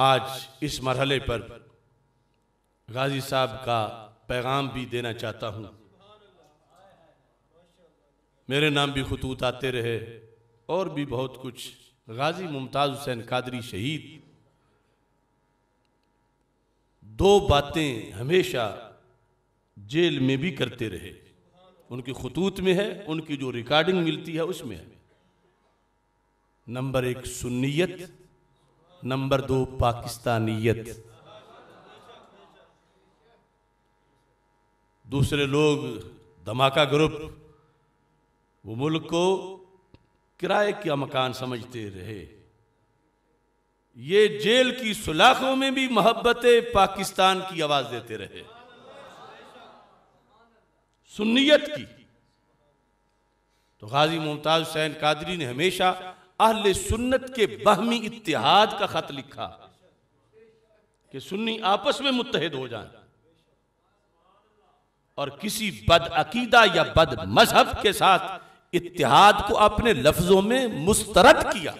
आज इस मरहले पर गाजी साहब का पैगाम भी देना चाहता हूँ मेरे नाम भी खतूत आते रहे और भी बहुत कुछ गाजी मुमताज़ हुसैन कादरी शहीद दो बातें हमेशा जेल में भी करते रहे उनके खतूत में है उनकी जो रिकॉर्डिंग मिलती है उसमें है नंबर एक सुन्नीयत नंबर दो पाकिस्तानियत दूसरे लोग धमाका ग्रुप वो मुल्क को किराए का मकान समझते रहे ये जेल की सुलाखों में भी मोहब्बत पाकिस्तान की आवाज देते रहे सुन्नियत की तो गाजी मुमताज हुसैन कादरी ने हमेशा अहल सुन्नत के बहमी इतिहाद का खत लिखा कि सुन्नी आपस में मुतहद हो जाए और किसी बद अकीदा या बद मजहब के साथ इतिहाद को अपने लफ्जों में मुस्तरद किया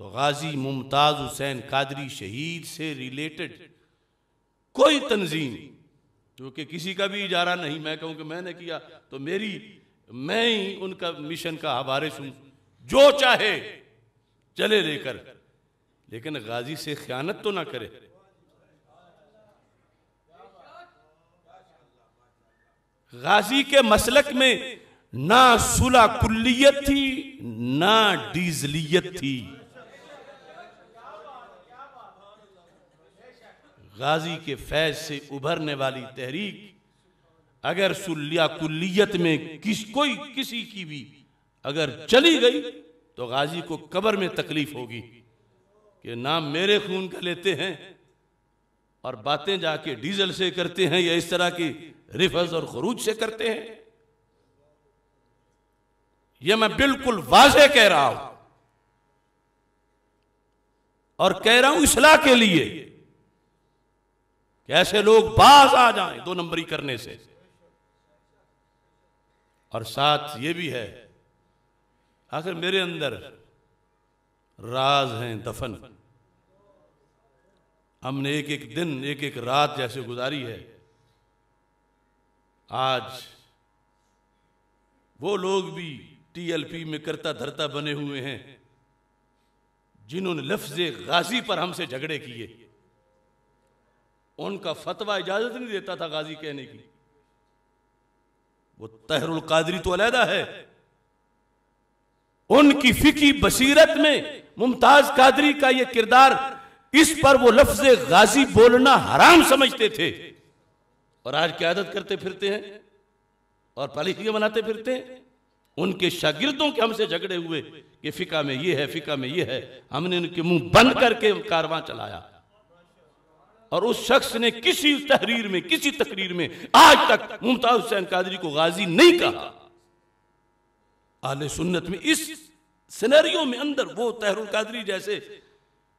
तो गाजी मुमताज हुसैन कादरी शहीद से रिलेटेड कोई तंजीम जो कि किसी का भी इजारा नहीं मैं कहूं कि मैंने किया तो मेरी मैं ही उनका मिशन का हवारिस हूं जो चाहे चले लेकर लेकिन गाजी से ख्यानत तो ना करे गाजी के मसलक में ना सुलह कुल्लियत थी ना डीजलियत थी गाजी के फैज से उभरने वाली तहरीक अगर सुलिया कुल्लियत में किस कोई किसी की भी अगर चली गई तो गाजी को कबर में तकलीफ होगी कि नाम मेरे खून का लेते हैं और बातें जाके डीजल से करते हैं या इस तरह की रिफज और खरूज से करते हैं यह मैं बिल्कुल वाजे कह रहा हूं और कह रहा हूं इसलाह के लिए कैसे लोग बाज आ जाएं दो नंबरी करने से और साथ ये भी है आखिर मेरे अंदर राज हैं दफन हमने एक एक दिन एक एक रात जैसे गुजारी है आज वो लोग भी टीएलपी में करता धरता बने हुए हैं जिन्होंने लफ्ज गाजी पर हमसे झगड़े किए उनका फतवा इजाजत नहीं देता था गाजी कहने की वो तहरुल कादरी तो अलहदा है उनकी फिकी बसीरत में मुमताज कादरी का यह किरदार इस पर वो लफ्ज गाजी बोलना हराम समझते थे और आज क्या आदत करते फिरते हैं और पॉलिसियाँ बनाते फिरते हैं उनके शागिर्दों के हमसे झगड़े हुए कि फिका में ये है फिका में ये है हमने उनके मुंह बंद करके कारवां चलाया और उस शख्स ने किसी तहरीर में किसी तकरीर में आज तक मुमताज हुसैन कादरी को गाजी नहीं कहा आले सुन्नत में इस सिनेरियो में अंदर वो तहरुल कादरी जैसे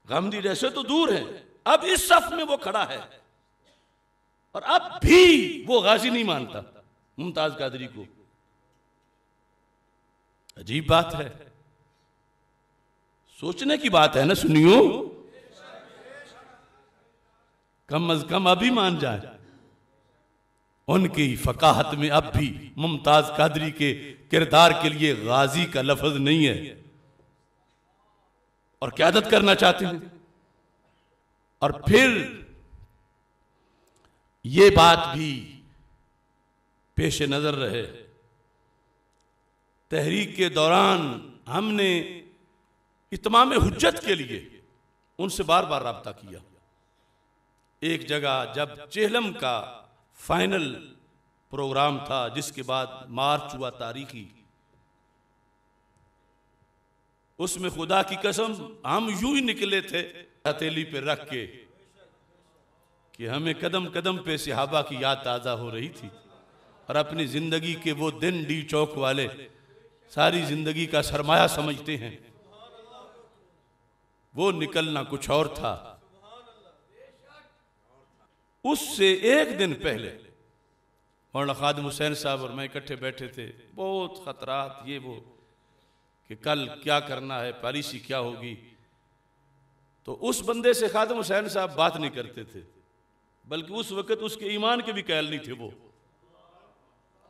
गांधी जैसे तो दूर हैं अब इस सफ में वो खड़ा है और अब भी वो गाजी नहीं मानता मुमताज कादरी को अजीब बात है सोचने की बात है ना सुनियो कम अज कम अभी मान जाए उनकी फकाहत में अब भी मुमताज कादरी के किरदार के लिए गाजी का लफज नहीं है और क्यादत करना चाहते हैं और फिर ये बात भी पेश नजर रहे तहरीक के दौरान हमने इतमाम हजत के लिए उनसे बार बार रबता किया एक जगह जब चेहलम का फाइनल प्रोग्राम था जिसके बाद मार्च हुआ तारीखी उसमें खुदा की कसम हम यूं ही निकले थे हथेली पे रख के कि हमें कदम कदम पे सिहाबा की याद ताज़ा हो रही थी और अपनी ज़िंदगी के वो दिन डी चौक वाले सारी ज़िंदगी का सरमाया समझते हैं वो निकलना कुछ और था उससे एक दिन पहले मौलाना खादम हुसैन साहब और मैं इकट्ठे बैठे थे बहुत खतरात ये वो कि कल क्या करना है पॉलिसी क्या होगी तो उस बंदे से खादम हुसैन साहब बात नहीं करते थे बल्कि उस वक्त उसके ईमान के भी कैल नहीं थे वो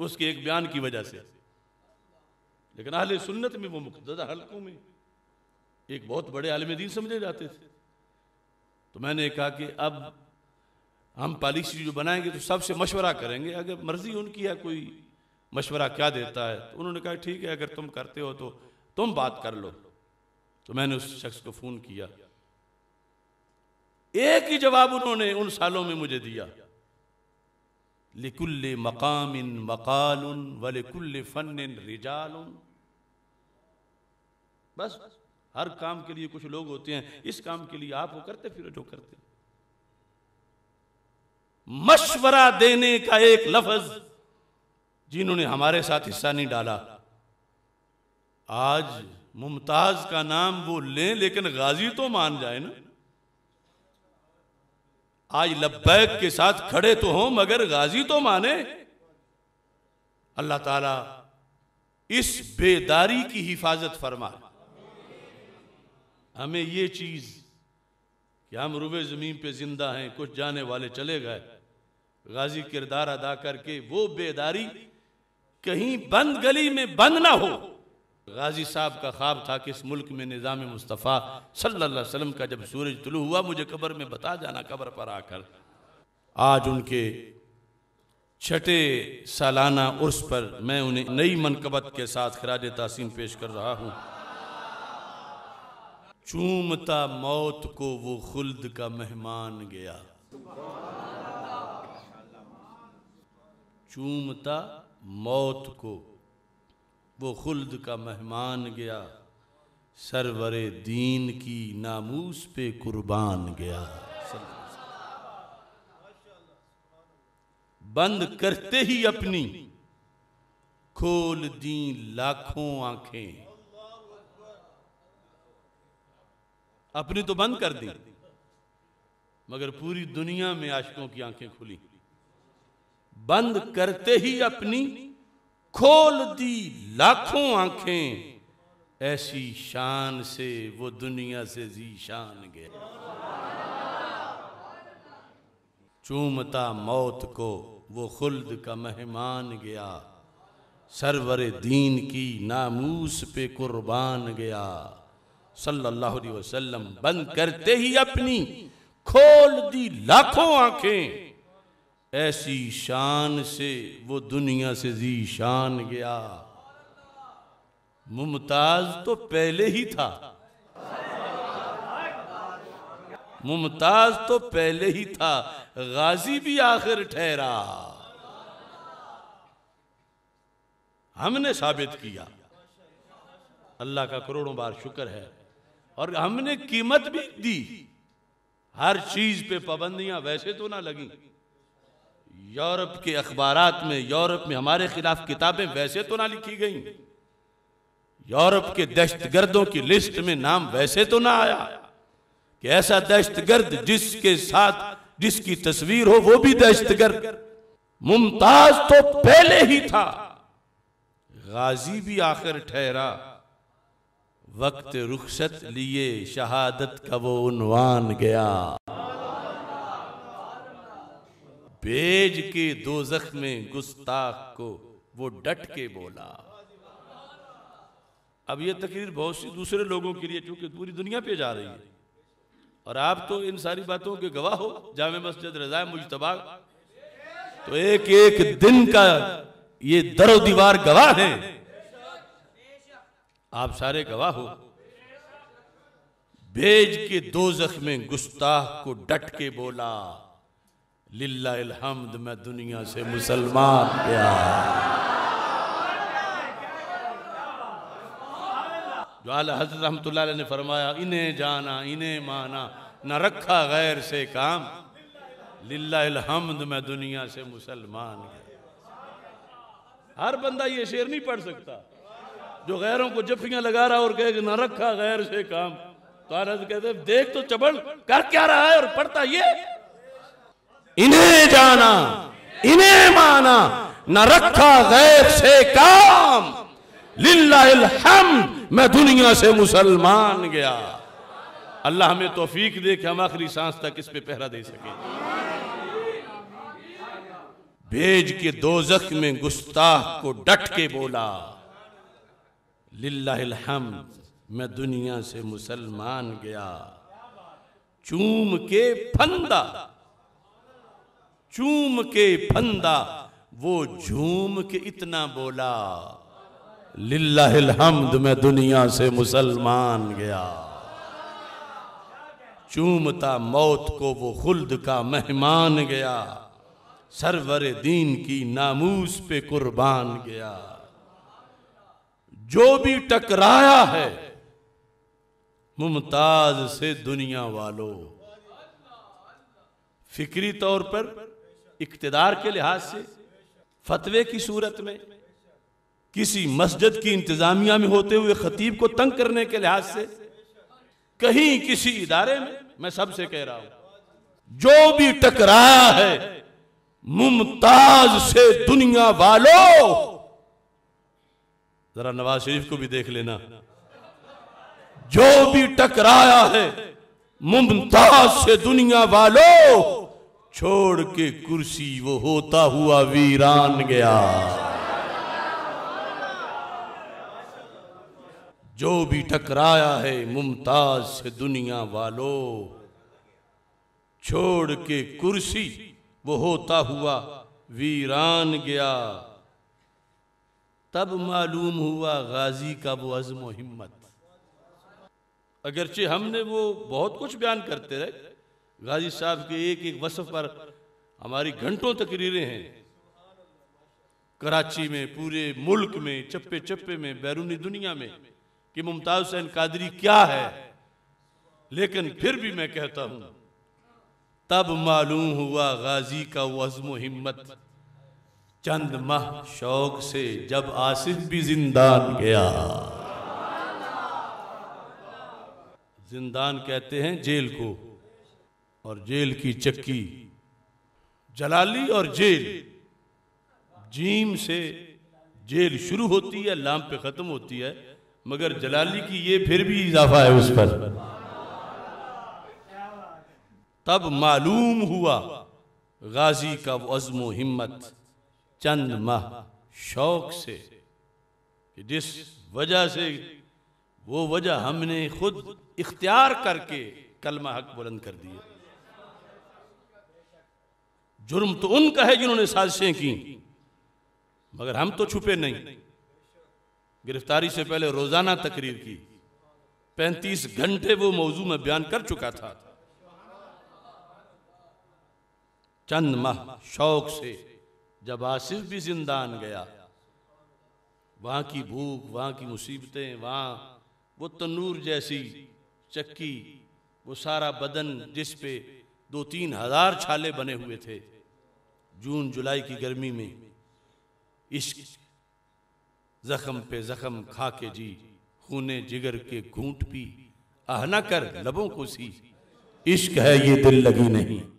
उसके एक बयान की वजह से लेकिन अहल सुन्नत में वो मुकदा हल्कों में एक बहुत बड़े आलम दिन समझे जाते थे तो मैंने कहा कि अब हम पॉलिसी जो बनाएंगे तो सबसे मशवरा करेंगे अगर मर्जी उनकी है कोई मशवरा क्या देता है तो उन्होंने कहा ठीक है अगर तुम करते हो तो तुम बात कर लो तो मैंने उस शख्स को फोन किया एक ही जवाब उन्होंने उन सालों में मुझे दिया लिकुल्ले मकाम मकाल उन वलिकुल्ल फन इन रिजाल बस हर काम के लिए कुछ लोग होते हैं इस काम के लिए आप वो करते फिर जो करते मशवरा देने का एक लफज जिन्होंने हमारे साथ हिस्सा नहीं डाला आज मुमताज का नाम वो लें लेकिन गाजी तो मान जाए ना आज लब्बैक के साथ खड़े तो हों मगर गाजी तो माने अल्लाह ताला इस बेदारी की हिफाजत फरमाए हमें ये चीज़ कि हम रुबे ज़मीन पे ज़िंदा हैं कुछ जाने वाले चले गए गाजी किरदार अदा करके वो बेदारी कहीं बंद गली में बंद ना हो गाजी साहब का ख्वाब था कि इस मुल्क में निज़ाम मुस्तफ़ा सल्लल्लाहु अलैहि वसल्लम का जब सूरज तुलू हुआ मुझे कब्र में बता जाना कब्र पर आकर आज उनके छठे सालाना उर्स पर मैं उन्हें नई मनकबत के साथ खराज तहसीन पेश कर रहा हूँ चूमता मौत को वो खुल्द का मेहमान गया चूमता मौत को वो खुल्द का मेहमान गया सरवरे दीन की नामूस पे कुर्बान गया बंद करते ही अपनी खोल दी लाखों आंखें अपनी तो बंद कर दी मगर पूरी दुनिया में आशकों की आंखें खुली बंद करते ही अपनी खोल दी लाखों आंखें ऐसी शान से वो दुनिया से जी शान गए चूमता मौत को वो खुल्द का मेहमान गया सरवर दीन की नामूस पे कुर्बान गया सल्लल्लाहु अलैहि वसल्लम बंद करते ही अपनी खोल दी लाखों आंखें ऐसी शान से वो दुनिया से जी शान गया मुमताज तो पहले ही था मुमताज तो पहले ही था गाजी भी आखिर ठहरा हमने साबित किया अल्लाह का करोड़ों बार शुक्र है और हमने कीमत भी दी हर चीज पे पाबंदियां वैसे तो ना लगी यूरोप के अखबार में यूरोप में हमारे खिलाफ किताबें वैसे तो ना लिखी गई यूरोप के दहशतगर्दों की लिस्ट में नाम वैसे तो ना आया कि ऐसा दहशतगर्द जिसके साथ जिसकी तस्वीर हो वो भी दहशतगर्द मुमताज तो पहले ही था गाजी भी आखिर ठहरा वक्त रुखसत लिए शहादत का वो उनवान गया भेज के दो में गुस्ताख को वो डट के बोला अब ये तकरीर बहुत सी दूसरे लोगों के लिए चूंकि पूरी दुनिया पे जा रही है और आप तो इन सारी बातों के गवाह हो जाम मस्जिद रजाय मुशतबा तो एक एक दिन का ये दरो दीवार गवाह है आप सारे गवाह हो भेज के दो में गुस्ताख को डट के बोला हमद मैं दुनिया से मुसलमान प्यार जो आला हजरत रहमत ने फरमाया इन्हें जाना इन्हें माना न रखा गैर से काम हमद मैं दुनिया से मुसलमान हर बंदा ये शेर नहीं पढ़ सकता जो गैरों को जफियां लगा रहा और कहे न रखा गैर से काम तो आनंद कहते देख तो चबल कर क्या रहा है और पढ़ता ये इन्हें जाना इन्हें माना न रखा गैर से काम लिल्लाम मैं दुनिया से मुसलमान गया अल्लाह हमें तोफीक दे कि हम आखिरी सांस तक इस पे पहरा दे सके भेज के दोजख में गुस्ताख को डट के बोला हम मैं दुनिया से मुसलमान गया चूम के फंदा चूम के फंदा वो झूम के इतना बोला लिल्लाहमद मैं दुनिया से मुसलमान गया चूमता मौत को वो खुल्द का मेहमान गया सरवर दीन की नामूस पे कुर्बान गया जो भी टकराया है मुमताज से दुनिया वालों फिक्री तौर पर इकतदार के लिहाज से फतवे की सूरत में किसी मस्जिद की इंतजामिया में होते हुए खतीब को तंग करने के लिहाज से कहीं किसी इदारे में मैं सबसे कह रहा हूं जो भी टकराया है मुमताज से दुनिया वालों जरा नवाज शरीफ को भी देख लेना जो भी टकराया है मुमताज से दुनिया वालों छोड़ के कुर्सी वो होता हुआ वीरान गया जो भी टकराया है मुमताज से दुनिया वालों छोड़ के कुर्सी वो होता हुआ वीरान गया तब मालूम हुआ गाजी का वो अज़म हिम्मत अगरचे हमने वो बहुत कुछ बयान करते रहे गाजी साहब के एक एक वसफ पर हमारी घंटों तकरीरें हैं कराची में पूरे मुल्क में चप्पे चप्पे में बैरूनी दुनिया में कि मुमताज हुसैन कादरी क्या है लेकिन फिर भी मैं कहता हूं तब मालूम हुआ गाजी का वजम हिम्मत चंद माह शौक से जब आसिफ भी जिंदान गया जिंदान कहते हैं जेल को और जेल की चक्की जलाली और जेल जीम से जेल शुरू होती है लाम पे ख़त्म होती है मगर जलाली की ये फिर भी इजाफा है उस पर तब मालूम हुआ गाजी का अजमो हिम्मत चंद माह शौक से जिस वजह से वो वजह हमने खुद इख्तियार करके कलमा हक बुलंद कर दिया जुर्म तो उनका है जिन्होंने साजिशें की मगर हम तो छुपे नहीं गिरफ्तारी से पहले रोजाना तकरीर की पैंतीस घंटे वो मौजू में बयान कर चुका था चंद माह शौक से जब आसिफ भी जिंदान गया वहां की भूख वहां की मुसीबतें वहां वो तनूर जैसी चक्की वो सारा बदन जिस पे दो तीन हजार छाले बने हुए थे जून जुलाई की गर्मी में इश्क जख्म पे जख्म खा के जी खूने जिगर के घूंट पी आहना कर लबों को सी इश्क है ये दिल लगी नहीं